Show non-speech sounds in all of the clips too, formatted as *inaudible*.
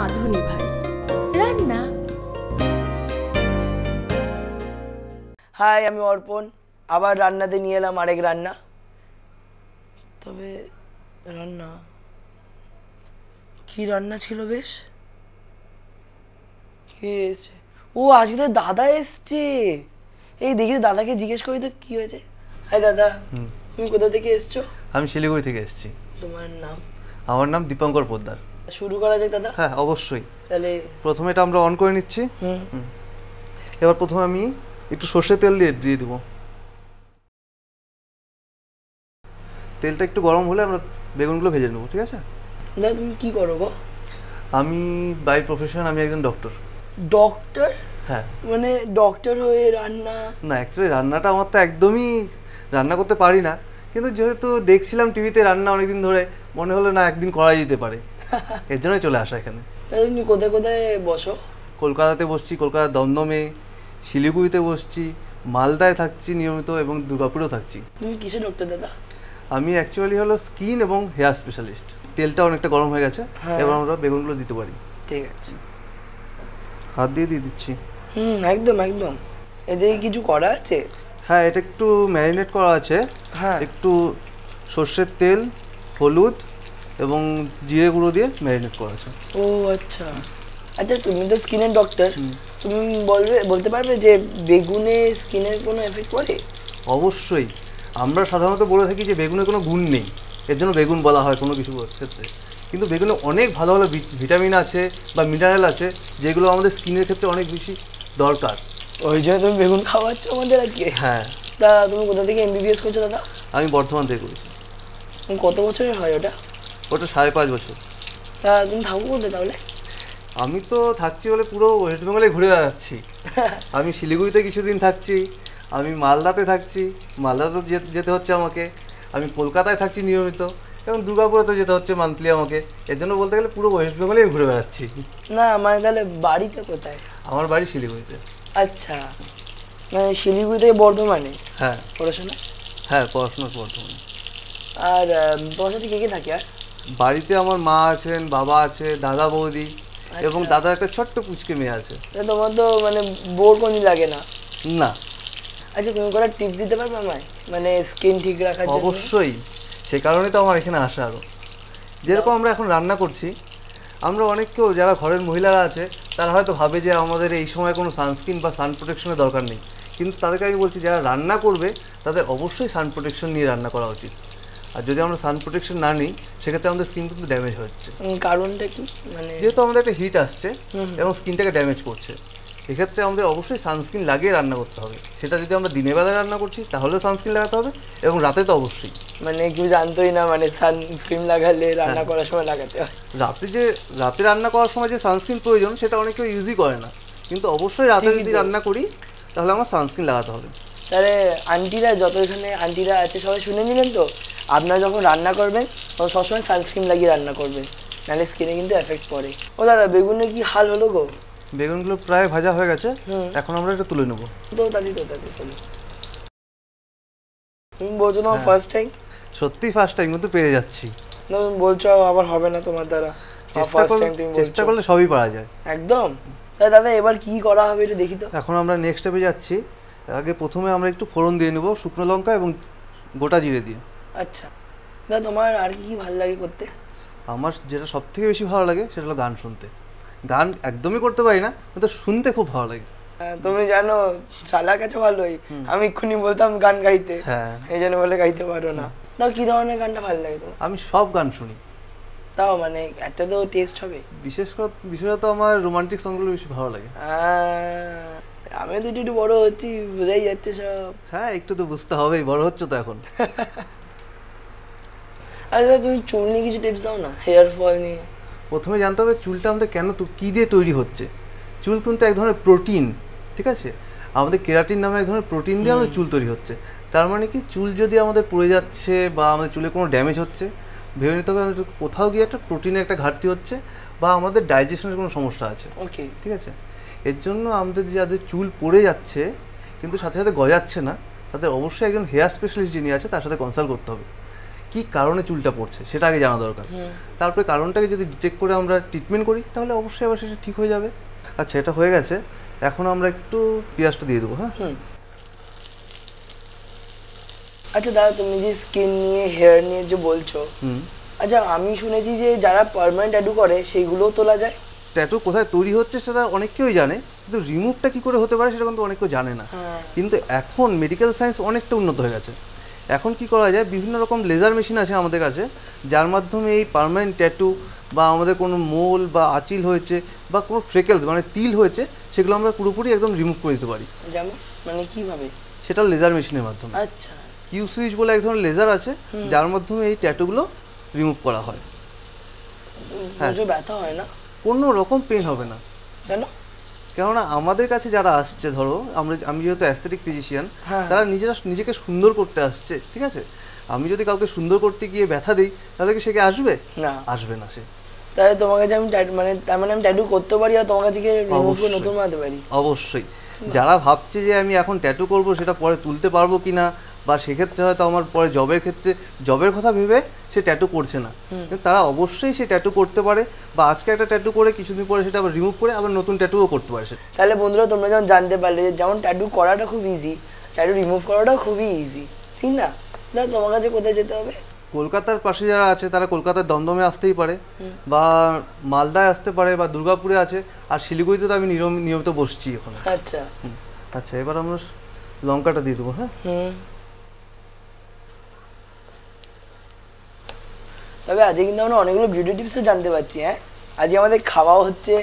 রাঁধুনি ভাই রান্না হাই আমি অর্পণ আবার রান্নাতে নিয়ে এলাম আরেক রান্না তবে রান্না কি রান্না ছিল বেশ কে এসছে ও আজকে তো দাদা এসছে এই দেখি তো দাদাকে জিজ্ঞেস করি তো কি হয়েছে হাই দাদা তুমি কোথা থেকে এসছো আমি শিলিগুড়ি থেকে এসেছি তোমার নাম আমার নাম দীপঙ্কর পোদ্দার শুরু করা যাক দাদা হ্যাঁ অবশ্যই তাহলে প্রথমে এটা আমরা অন করে নিচ্ছি হুম এবার প্রথমে আমি একটু সর্ষের তেল দিয়ে দিয়ে দেবো তেলটা একটু গরম হলে আমরা বেগুনগুলো ভেজে নেবো ঠিক আছে না তুমি কি করো গো আমি বাই প্রফেশন আমি একজন ডক্টর ডক্টর হ্যাঁ মানে ডক্টর হয়ে রান্না না অ্যাকচুয়ালি রান্নাটা আমার তো একদমই রান্না করতে পারি না কিন্তু যেহেতু দেখছিলাম টিভিতে রান্না অনেকদিন ধরে মনে হলো না একদিন করা যেতে পারে এর জন্যই চলে আসা এখানে তুমি কোথায় কোথায় বসো কলকাতাতে বসছি কলকাতার দমদমে শিলিগুড়িতে বসছি মালদায় থাকছি নিয়মিত এবং দুর্গাপুরেও থাকছি তুমি কিসে ডক্টর দাদা আমি অ্যাকচুয়ালি হলো স্কিন এবং হেয়ার স্পেশালিস্ট তেলটা অনেকটা গরম হয়ে গেছে হ্যাঁ। এবার আমরা বেগুনগুলো দিতে পারি ঠিক আছে হাত দিয়ে দিয়ে দিচ্ছি হুম একদম একদম এদিকে কিছু করা আছে হ্যাঁ এটা একটু ম্যারিনেট করা আছে হ্যাঁ একটু সর্ষের তেল হলুদ এবং জিরে গুঁড়ো দিয়ে ম্যারিনেট করা আছে ও আচ্ছা আচ্ছা তুমি তো স্কিনের ডক্টর তুমি বলবে বলতে পারবে যে বেগুনে স্কিনের কোনো এফেক্ট পড়ে অবশ্যই আমরা সাধারণত বলে থাকি যে বেগুনে কোনো গুণ নেই এর জন্য বেগুন বলা হয় কোনো কিছু ক্ষেত্রে কিন্তু বেগুনে অনেক ভালো ভালো ভিটামিন আছে বা মিনারেল আছে যেগুলো আমাদের স্কিনের ক্ষেত্রে অনেক বেশি দরকার ওই জন্য তুমি বেগুন খাওয়াচ্ছ আমাদের আজকে হ্যাঁ তা তুমি কোথা থেকে এমবিবিএস করছো দাদা আমি বর্ধমান থেকে করেছি কত বছরের হয় ওটা ওটা সাড়ে পাঁচ বছর তা তুমি থাকবো কোথায় তাহলে আমি তো থাকছি বলে পুরো ওয়েস্ট বেঙ্গলে ঘুরে বেড়াচ্ছি *laughs* আমি শিলিগুড়িতে কিছুদিন থাকছি আমি মালদাতে থাকছি মালদাতে যেতে হচ্ছে আমাকে আমি কলকাতায় থাকছি নিয়মিত এবং দুর্গাপুরেতে যেতে হচ্ছে মান্থলি আমাকে এর জন্য বলতে গেলে পুরো ওয়েস্ট বেঙ্গলেই ঘুরে বেড়াচ্ছি না মানে তাহলে বাড়িটা কোথায় আমার বাড়ি শিলিগুড়িতে আচ্ছা মানে শিলিগুড়ি থেকে বর্ধমানে হ্যাঁ পড়াশোনা হ্যাঁ পড়াশোনা বর্ধমানে আর তোমার সাথে কে কে থাকে আর বাড়িতে আমার মা আছেন বাবা আছে দাদা বৌদি আচ্ছা। এবং দাদার একটা ছোট্ট পুচকে মেয়ে আছে তোমার তো মানে বোর কোন লাগে না না আচ্ছা তুমি কোনো টিপ দিতে পারবে আমায় মানে স্কিন ঠিক রাখার জন্য অবশ্যই সে কারণে তো আমার এখানে আসা আরও যেরকম আমরা এখন রান্না করছি আমরা অনেক কেউ যারা ঘরের মহিলারা আছে তারা হয়তো ভাবে যে আমাদের এই সময় কোনো সানস্ক্রিন বা সান প্রোটেকশনের দরকার নেই কিন্তু তাদেরকে আমি বলছি যারা রান্না করবে তাদের অবশ্যই সান প্রোটেকশন নিয়ে রান্না করা উচিত আর যদি আমরা সান প্রোটেকশন না নিই সেক্ষেত্রে আমাদের স্কিন কিন্তু ড্যামেজ হচ্ছে কারণটা কি মানে যেহেতু আমাদের একটা হিট আসছে এবং স্কিনটাকে ড্যামেজ করছে এক্ষেত্রে আমাদের অবশ্যই সানস্ক্রিন লাগিয়ে রান্না করতে হবে সেটা যদি আমরা দিনের বেলায় রান্না করছি তাহলে সানস্ক্রিন লাগাতে হবে এবং রাতে তো অবশ্যই মানে কেউ জানতোই না মানে সানস্ক্রিন লাগালে হ্যাঁ। রান্না করার সময় লাগাতে হয় রাতে যে রাতে রান্না করার সময় যে সানস্ক্রিন প্রয়োজন সেটা অনেকে ইউজই করে না কিন্তু অবশ্যই রাতে যদি রান্না করি তাহলে আমার সানস্ক্রিন লাগাতে হবে তাহলে আন্টিরা যত এখানে আন্টিরা আছে সবাই শুনে নিলেন তো আপনারা যখন রান্না করবেন তখন সবসময় সানস্ক্রিন লাগিয়ে রান্না করবেন নাহলে স্কিনে কিন্তু এফেক্ট পড়ে ও দাদা বেগুনে কি হাল হলো গো বেগুনগুলো প্রায় ভাজা হয়ে গেছে এখন আমরা এটা তুলে নেবো তো দাদি তো দাদি তুলে তুমি বলছো তোমার ফার্স্ট টাইম সত্যি ফার্স্ট টাইম কিন্তু পেরে যাচ্ছি বলছো আবার হবে না তোমার দ্বারা চেষ্টা করলে চেষ্টা করলে সবই পারা যায় একদম তাহলে দাদা এবার কি করা হবে এটা দেখি তো এখন আমরা নেক্সট স্টেপে যাচ্ছি আগে প্রথমে আমরা একটু ফোড়ন দিয়ে নেব শুকনো লঙ্কা এবং গোটা জিরে দিয়ে আচ্ছা দাদা তোমার আর কি ভালো লাগে করতে আমার যেটা সব থেকে বেশি ভালো লাগে সেটা হলো গান শুনতে গান একদমই করতে পারি না কিন্তু শুনতে খুব ভালো লাগে হ্যাঁ, তুমি জানো শালা কাছে ভালোই আমি এক্ষুনি বলতাম গান গাইতে হ্যাঁ। এই জন্য বলে গাইতে পারো না তাও কি ধরনের গানটা ভালো লাগে তোমার আমি সব গান শুনি তাও মানে একটা তো টেস্ট হবে বিশেষ করে বিশেষত আমার রোমান্টিক সংগুলো বেশি ভালো লাগে হ্যাঁ, আমি তো একটু বড় হচ্ছি বোঝাই যাচ্ছে সব হ্যাঁ একটু তো বুঝতে হবেই বড় হচ্ছে তো এখন *laughs* আচ্ছা তুমি চুল নিয়ে কিছু টিপস দাও না হেয়ার ফল নিয়ে প্রথমে জানতে হবে চুলটা আমাদের কেন তো কী দিয়ে তৈরি হচ্ছে চুল কিন্তু এক ধরনের প্রোটিন ঠিক আছে আমাদের কেরাটিন নামে এক ধরনের প্রোটিন দিয়ে আমাদের চুল তৈরি হচ্ছে তার মানে কি চুল যদি আমাদের পড়ে যাচ্ছে বা আমাদের চুলে কোনো ড্যামেজ হচ্ছে ভেবে নিতে হবে আমাদের কোথাও গিয়ে একটা প্রোটিনের একটা ঘাটতি হচ্ছে বা আমাদের ডাইজেশনের কোনো সমস্যা আছে ওকে ঠিক আছে এর জন্য আমাদের যাদের চুল পড়ে যাচ্ছে কিন্তু সাথে সাথে গজাচ্ছে না তাদের অবশ্যই একজন হেয়ার স্পেশালিস্ট যিনি আছে তার সাথে কনসাল্ট করতে হবে কি কারণে চুলটা পড়ছে সেটা আগে জানা দরকার তারপরে কারণটাকে যদি ডিটেক্ট করে আমরা ট্রিটমেন্ট করি তাহলে অবশ্যই আবার সেটা ঠিক হয়ে যাবে আচ্ছা এটা হয়ে গেছে এখন আমরা একটু পেঁয়াজটা দিয়ে দেবো হ্যাঁ আচ্ছা দাদা তুমি যে স্কিন নিয়ে হেয়ার নিয়ে যে বলছো আচ্ছা আমি শুনেছি যে যারা পার্মানেন্ট অ্যাডু করে সেইগুলোও তোলা যায় ট্যাটু কোথায় তৈরি হচ্ছে সেটা অনেকেই জানে কিন্তু রিমুভটা কি করে হতে পারে সেটা কিন্তু অনেকেও জানে না হ্যাঁ। কিন্তু এখন মেডিকেল সায়েন্স অনেকটা উন্নত হয়ে গেছে এখন কি করা যায় বিভিন্ন রকম লেজার মেশিন আছে আমাদের কাছে যার মাধ্যমে এই পারমানেন্ট ট্যাটু বা আমাদের কোনো মোল বা আচিল হয়েছে বা কোনো ফ্রেকেলস মানে তিল হয়েছে সেগুলো আমরা পুরোপুরি একদম রিমুভ করে দিতে পারি মানে কিভাবে সেটা লেজার মেশিনের মাধ্যমে আচ্ছা কিউ সুইচ বলে এক ধরনের লেজার আছে যার মাধ্যমে এই ট্যাটুগুলো রিমুভ করা হয় হ্যাঁ ব্যথা হয় না কোনো রকম পেন হবে না কেন কেননা আমাদের কাছে যারা আসছে ধরো আমরা আমি যেহেতু অ্যাস্থেটিক ফিজিশিয়ান তারা নিজেরা নিজেকে সুন্দর করতে আসছে ঠিক আছে আমি যদি কাউকে সুন্দর করতে গিয়ে ব্যথা দিই তাহলে কি সে কি আসবে না আসবে না সে তাহলে তোমার কাছে আমি মানে তার মানে আমি ট্যাটু করতে পারি আর তোমার কাছে রিমুভ নতুন পারি অবশ্যই যারা ভাবছে যে আমি এখন ট্যাটু করব সেটা পরে তুলতে পারবো কিনা বা সেক্ষেত্রে হয়তো আমার পরে জবের ক্ষেত্রে জবের কথা ভেবে সে ট্যাটু করছে না তারা অবশ্যই সে ট্যাটু করতে পারে বা আজকে একটা ট্যাটু করে কিছুদিন পরে সেটা আবার রিমুভ করে আবার নতুন ট্যাটুও করতে পারে তাহলে বন্ধুরা তোমরা যেমন জানতে পারলে যেমন ট্যাটু করাটা খুব ইজি ট্যাটু রিমুভ করাটাও খুবই ইজি ঠিক না না তোমার কাছে কোথায় যেতে হবে কলকাতার পাশে যারা আছে তারা কলকাতার দমদমে আসতেই পারে বা মালদায় আসতে পারে বা দুর্গাপুরে আছে আর শিলিগুড়িতে তো আমি নিয়মিত বসছি এখন আচ্ছা আচ্ছা এবার আমরা লঙ্কাটা দিয়ে দেবো হ্যাঁ তবে আজকে কিন্তু আমরা অনেকগুলো বিউটি টিপসও জানতে পারছি হ্যাঁ আজকে আমাদের খাওয়াও হচ্ছে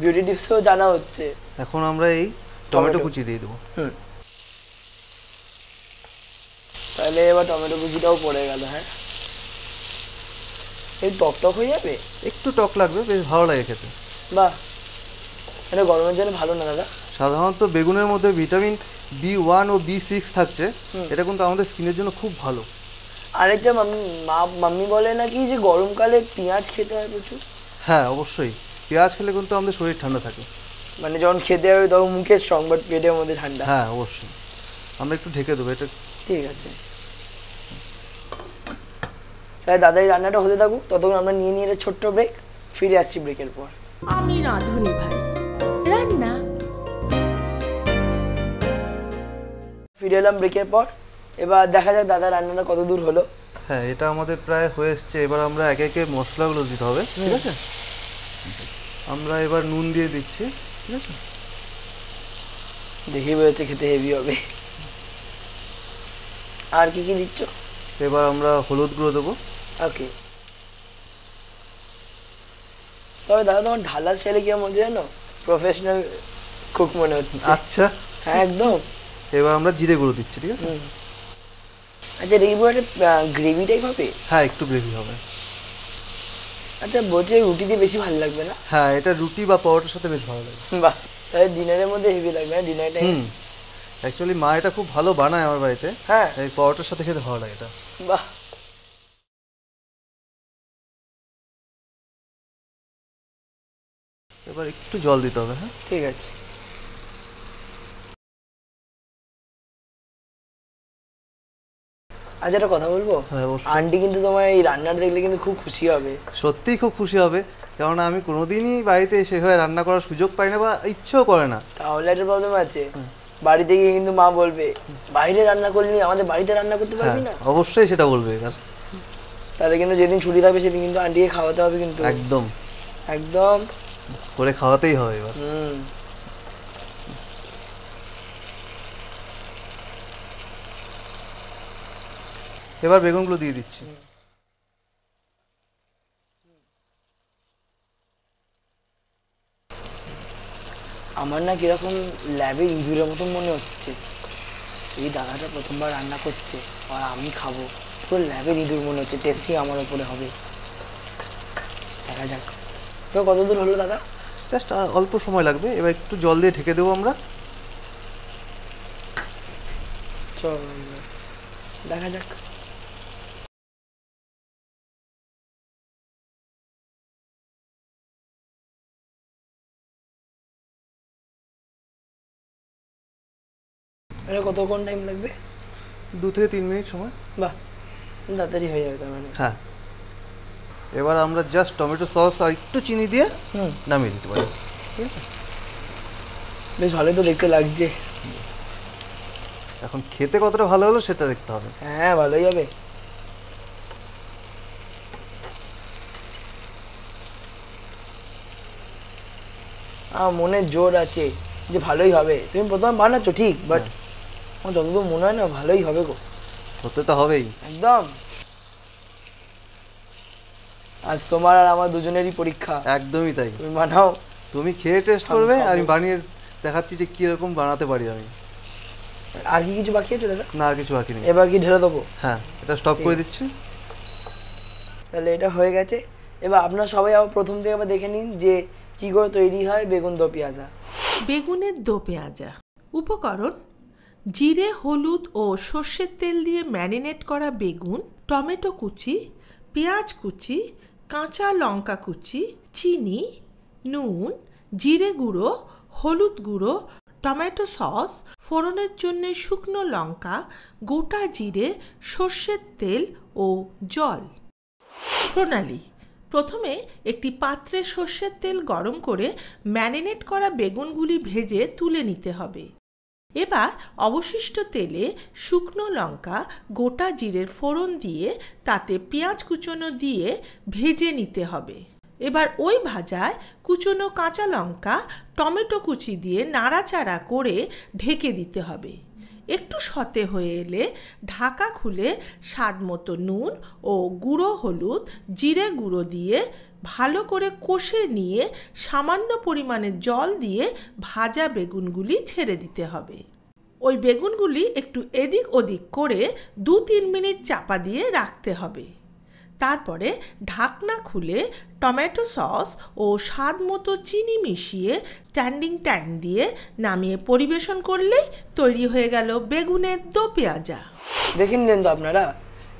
বিউটি টিপসও জানা হচ্ছে এখন আমরা এই টমেটো কুচি দিয়ে দেবো হুম তাহলে এবার টমেটো কুচিটাও পড়ে গেল হ্যাঁ এই টক টক হয়ে যাবে একটু টক লাগবে বেশ ভালো লাগে খেতে বাহ এটা গরমের জন্য ভালো না দাদা সাধারণত বেগুনের মধ্যে ভিটামিন বি ওয়ান ও বি সিক্স থাকছে এটা কিন্তু আমাদের স্কিনের জন্য খুব ভালো আরেকটা মাম্মি মা মাম্মি বলে নাকি যে গরমকালে পেঁয়াজ খেতে হয় প্রচুর হ্যাঁ অবশ্যই পেঁয়াজ খেলে কিন্তু আমাদের শরীর ঠান্ডা থাকে মানে যখন খেতে হবে তখন মুখে স্ট্রং বাট পেটে আমাদের ঠান্ডা হ্যাঁ অবশ্যই আমরা একটু ঢেকে দেবো এটা ঠিক আছে তাহলে দাদা এই রান্নাটা হতে থাকুক ততক্ষণ আমরা নিয়ে নিয়ে ছোট্ট ব্রেক ফিরে আসছি ব্রেকের পর আমি রাঁধুনি ভাই রান্না ফিরে এলাম ব্রেকের পর এবার দেখা যাক দাদা রান্নাটা কত দূর হলো হ্যাঁ এটা আমাদের প্রায় হয়ে এসছে এবার আমরা একে একে মশলাগুলো দিতে হবে ঠিক আছে আমরা এবার নুন দিয়ে দিচ্ছি ঠিক আছে দেখি বেরোচ্ছে খেতে হেভি হবে আর কি কি দিচ্ছ এবার আমরা হলুদ গুঁড়ো দেবো ওকে তবে দাদা তোমার ঢালা ছেলে কি মনে জানো প্রফেশনাল খুব মনে হচ্ছে আচ্ছা হ্যাঁ একদম এবার আমরা জিরে গুঁড়ো দিচ্ছি ঠিক আছে আচ্ছা এই একটা গ্রেভি টাইপ হবে হ্যাঁ একটু গ্রেভি হবে আচ্ছা বলছে রুটি দিয়ে বেশি ভালো লাগবে না হ্যাঁ এটা রুটি বা পরোটার সাথে বেশ ভালো লাগবে বাহ তাহলে ডিনারের মধ্যে হেভি লাগবে না ডিনার টাইম অ্যাকচুয়ালি মা এটা খুব ভালো বানায় আমার বাড়িতে হ্যাঁ এই পরোটার সাথে খেতে ভালো লাগে এটা বাহ এবার একটু জল দিতে হবে হ্যাঁ ঠিক আছে আজ আচ্ছা, একটা কথা বলবো হ্যাঁ, আন্টি কিন্তু তোমার এই রান্নাটা দেখলে কিন্তু খুব খুশি হবে সত্যিই খুব খুশি হবে কারণ আমি কোনোদিনই বাড়িতে সেভাবে রান্না করার সুযোগ পাই না বা ইচ্ছেও করে না তাহলে একটা প্রবলেম আছে বাড়িতে গিয়ে কিন্তু মা বলবে বাইরে রান্না করলি আমাদের বাড়িতে রান্না করতে হ্যাঁ, পারবি না অবশ্যই সেটা বলবে এবার তাহলে কিন্তু যেদিন ছুটি থাকবে সেদিন কিন্তু আন্টিকে খাওয়াতে হবে কিন্তু একদম একদম করে খাওয়াতেই হবে এবার হুম এবার বেগুনগুলো দিয়ে দিচ্ছি আমার না কিরকম ল্যাবে ইঁদুরের মতো মনে হচ্ছে এই দাদাটা প্রথমবার রান্না করছে আর আমি খাবো পুরো ল্যাবের ইঁদুর মনে হচ্ছে টেস্টই আমার ওপরে হবে দেখা যাক তো কতদূর হলো দাদা জাস্ট অল্প সময় লাগবে এবার একটু জল দিয়ে ঢেকে দেবো আমরা চল দেখা যাক এটা কতক্ষণ টাইম লাগবে দু থেকে তিন মিনিট সময় বাহ তাড়াতাড়ি হয়ে যাবে মানে হ্যাঁ এবার আমরা জাস্ট টমেটো সস আর একটু চিনি দিয়ে নামিয়ে দিতে পারি ঠিক আছে বেশ ভালোই তো দেখতে লাগছে এখন খেতে কতটা ভালো হলো সেটা দেখতে হবে হ্যাঁ ভালোই হবে আমার মনে জোর আছে যে ভালোই হবে তুমি প্রথম বানাচ্ছ ঠিক বাট আমার যতদূর মনে হয় না ভালোই হবে গো হতে তো হবেই একদম আজ তোমার আর আমার দুজনেরই পরীক্ষা একদমই তাই তুমি বানাও তুমি খেয়ে টেস্ট করবে আমি বানিয়ে দেখাচ্ছি যে কীরকম বানাতে পারি আমি আর কি কিছু বাকি আছে দাদা না আর কিছু বাকি নেই এবার কি ঢেলে দেবো হ্যাঁ এটা স্টপ করে দিচ্ছি তাহলে এটা হয়ে গেছে এবার আপনারা সবাই আবার প্রথম থেকে আবার দেখে নিন যে কি করে তৈরি হয় বেগুন দো পেঁয়াজা বেগুনের দো পেঁয়াজা উপকরণ জিরে হলুদ ও সর্ষের তেল দিয়ে ম্যারিনেট করা বেগুন টমেটো কুচি পেঁয়াজ কুচি কাঁচা লঙ্কা কুচি চিনি নুন জিরে গুঁড়ো হলুদ গুঁড়ো টমেটো সস ফোড়নের জন্য শুকনো লঙ্কা গোটা জিরে সর্ষের তেল ও জল প্রণালী প্রথমে একটি পাত্রে সর্ষের তেল গরম করে ম্যারিনেট করা বেগুনগুলি ভেজে তুলে নিতে হবে এবার অবশিষ্ট তেলে শুকনো লঙ্কা গোটা জিরের ফোড়ন দিয়ে তাতে পেঁয়াজ কুচনো দিয়ে ভেজে নিতে হবে এবার ওই ভাজায় কুচোনো কাঁচা লঙ্কা টমেটো কুচি দিয়ে নাড়াচাড়া করে ঢেকে দিতে হবে একটু সতে হয়ে এলে ঢাকা খুলে স্বাদ মতো নুন ও গুঁড়ো হলুদ জিরে গুঁড়ো দিয়ে ভালো করে কষে নিয়ে সামান্য পরিমাণে জল দিয়ে ভাজা বেগুনগুলি ছেড়ে দিতে হবে ওই বেগুনগুলি একটু এদিক ওদিক করে দু তিন মিনিট চাপা দিয়ে রাখতে হবে তারপরে ঢাকনা খুলে টমেটো সস ও স্বাদ মতো চিনি মিশিয়ে স্ট্যান্ডিং ট্যাং দিয়ে নামিয়ে পরিবেশন করলেই তৈরি হয়ে গেল বেগুনের দো পেঁয়াজা দেখে নিলেন তো আপনারা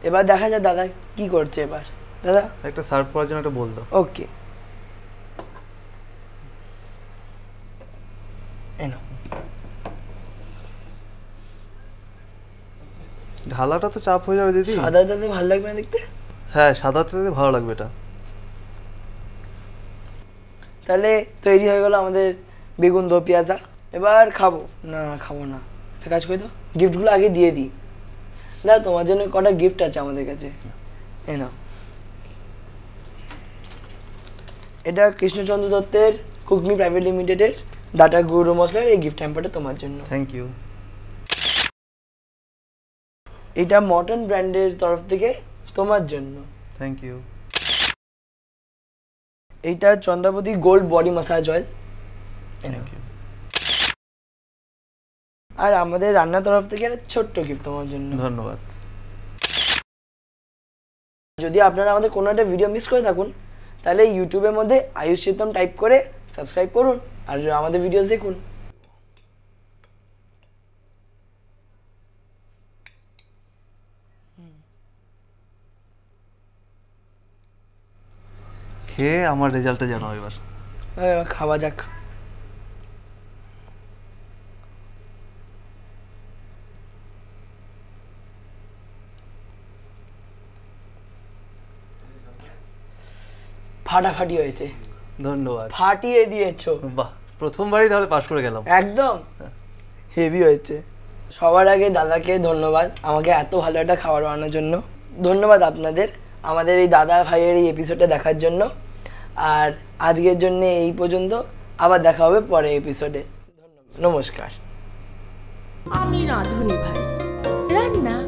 এবার দেখা যায় দাদা কি করছে এবার দাদা একটা সার্ভ করার জন্য একটা বল দাও ওকে এনো ঢালাটা তো চাপ হয়ে যাবে দিদি দাদা ভালো লাগবে না দেখতে হ্যাঁ সাদাটাতে ভালো লাগবে এটা তাহলে তৈরি হয়ে গেল আমাদের বেগুন দো পেঁয়াজা এবার খাবো না খাবো না একটা কাজ করে দাও গিফটগুলো আগে দিয়ে দিই না তোমার জন্য কটা গিফট আছে আমাদের কাছে এ নাও এটা কৃষ্ণচন্দ্র দত্তের কুকমি প্রাইভেট লিমিটেডের ডাটা গুরু মশলার এই গিফট হ্যাম্পারটা তোমার জন্য থ্যাংক ইউ এটা মটন ব্র্যান্ডের তরফ থেকে তোমার জন্য থ্যাংক ইউ এইটা Chandrapati gold body massage oil thank you আর আমাদের রান্নার তরফ থেকে একটা ছোট্ট গিফট তোমার জন্য ধন্যবাদ যদি আপনারা আমাদের কোনো একটা ভিডিও মিস করে থাকুন তাহলে ইউটিউবের মধ্যে আয়ুষ চিত্তম টাইপ করে সাবস্ক্রাইব করুন আর আমাদের ভিডিওস দেখুন খেয়ে আমার রেজাল্টটা জানো এবার খাওয়া যাক ফাটাফাটি হয়েছে ধন্যবাদ ফাটিয়ে দিয়েছো বাহ প্রথমবারই তাহলে পাশ করে গেলাম একদম হেভি হ্যাঁ। হয়েছে সবার আগে দাদাকে ধন্যবাদ আমাকে এত ভালো একটা খাবার বানানোর জন্য ধন্যবাদ আপনাদের আমাদের এই দাদা ভাইয়ের এই এপিসোডটা দেখার জন্য আর আজকের জন্য এই পর্যন্ত আবার দেখা হবে পরে এপিসোডে নমস্কার আমি রাঁধুনি ভাই রান্না